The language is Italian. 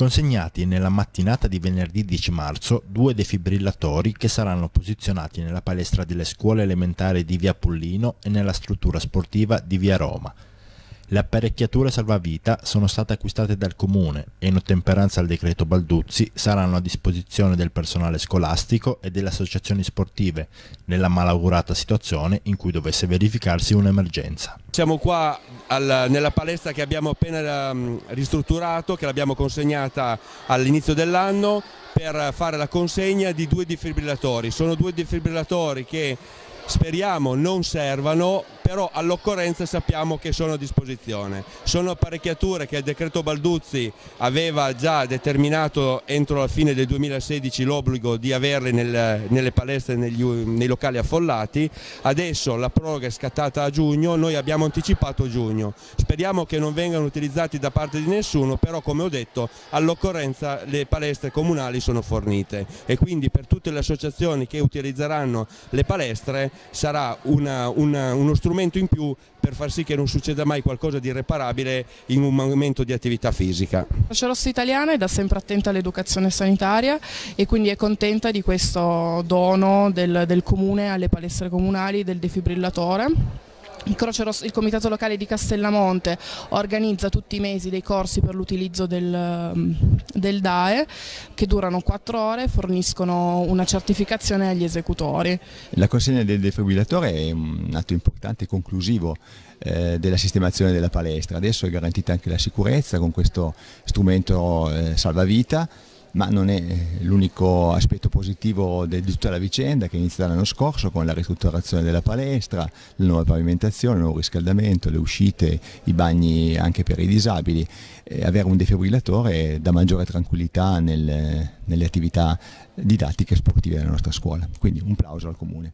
consegnati nella mattinata di venerdì 10 marzo due defibrillatori che saranno posizionati nella palestra delle scuole elementari di Via Pullino e nella struttura sportiva di Via Roma. Le apparecchiature salvavita sono state acquistate dal comune e in ottemperanza al decreto Balduzzi saranno a disposizione del personale scolastico e delle associazioni sportive nella malaugurata situazione in cui dovesse verificarsi un'emergenza. Siamo qua al, nella palestra che abbiamo appena ehm, ristrutturato, che l'abbiamo consegnata all'inizio dell'anno per fare la consegna di due defibrillatori. Sono due defibrillatori che speriamo non servano però all'occorrenza sappiamo che sono a disposizione. Sono apparecchiature che il decreto Balduzzi aveva già determinato entro la fine del 2016 l'obbligo di averle nel, nelle palestre, negli, nei locali affollati, adesso la proroga è scattata a giugno, noi abbiamo anticipato giugno, speriamo che non vengano utilizzati da parte di nessuno, però come ho detto all'occorrenza le palestre comunali sono fornite e quindi per tutte le associazioni che utilizzeranno le palestre sarà una, una, uno strumento strumento in più per far sì che non succeda mai qualcosa di irreparabile in un momento di attività fisica. La Rossa Italiana è da sempre attenta all'educazione sanitaria e quindi è contenta di questo dono del, del comune alle palestre comunali del defibrillatore il, Rossa, il, Comitato Locale di Castellamonte organizza tutti i mesi dei corsi per l'utilizzo del, mm, del, DAE che durano 4 ore e forniscono una certificazione agli esecutori. La consegna del defibrillatore è un atto importante e conclusivo eh, della sistemazione della palestra. Adesso è garantita anche la sicurezza con questo strumento eh, salvavita ma non è l'unico aspetto positivo di tutta la vicenda che è iniziata l'anno scorso con la ristrutturazione della palestra, la nuova pavimentazione, il nuovo riscaldamento, le uscite, i bagni anche per i disabili. E avere un defibrillatore dà maggiore tranquillità nel, nelle attività didattiche e sportive della nostra scuola. Quindi un plauso al Comune.